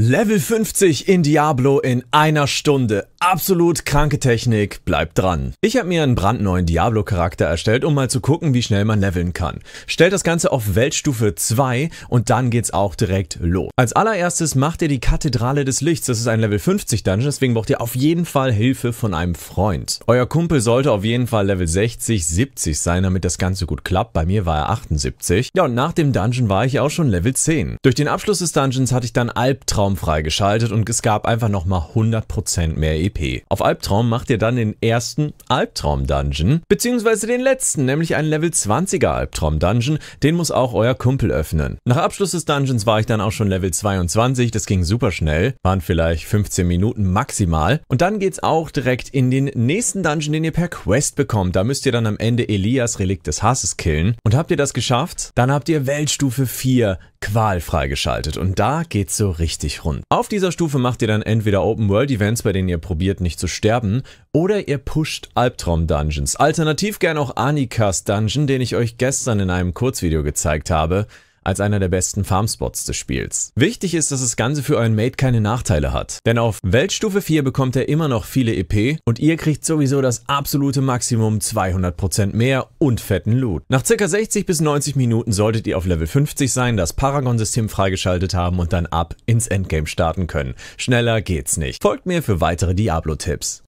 Level 50 in Diablo in einer Stunde. Absolut kranke Technik, bleibt dran. Ich habe mir einen brandneuen Diablo-Charakter erstellt, um mal zu gucken, wie schnell man leveln kann. Stellt das Ganze auf Weltstufe 2 und dann geht's auch direkt los. Als allererstes macht ihr die Kathedrale des Lichts. Das ist ein Level 50 Dungeon, deswegen braucht ihr auf jeden Fall Hilfe von einem Freund. Euer Kumpel sollte auf jeden Fall Level 60, 70 sein, damit das Ganze gut klappt. Bei mir war er 78. Ja, und nach dem Dungeon war ich auch schon Level 10. Durch den Abschluss des Dungeons hatte ich dann Albtraum freigeschaltet und es gab einfach nochmal 100% mehr EP. Auf Albtraum macht ihr dann den ersten Albtraum-Dungeon, beziehungsweise den letzten, nämlich einen Level 20er Albtraum-Dungeon, den muss auch euer Kumpel öffnen. Nach Abschluss des Dungeons war ich dann auch schon Level 22, das ging super schnell, waren vielleicht 15 Minuten maximal. Und dann geht's auch direkt in den nächsten Dungeon, den ihr per Quest bekommt. Da müsst ihr dann am Ende Elias Relikt des Hasses killen. Und habt ihr das geschafft, dann habt ihr Weltstufe 4 Qual freigeschaltet. Und da geht's so richtig rund. Auf dieser Stufe macht ihr dann entweder Open World Events, bei denen ihr probiert, probiert nicht zu sterben oder ihr pusht Albtraum-Dungeons. Alternativ gern auch Anikas Dungeon, den ich euch gestern in einem Kurzvideo gezeigt habe als einer der besten Farmspots des Spiels. Wichtig ist, dass das Ganze für euren Mate keine Nachteile hat, denn auf Weltstufe 4 bekommt er immer noch viele EP und ihr kriegt sowieso das absolute Maximum 200% mehr und fetten Loot. Nach ca. 60 bis 90 Minuten solltet ihr auf Level 50 sein, das Paragon-System freigeschaltet haben und dann ab ins Endgame starten können. Schneller geht's nicht. Folgt mir für weitere Diablo-Tipps.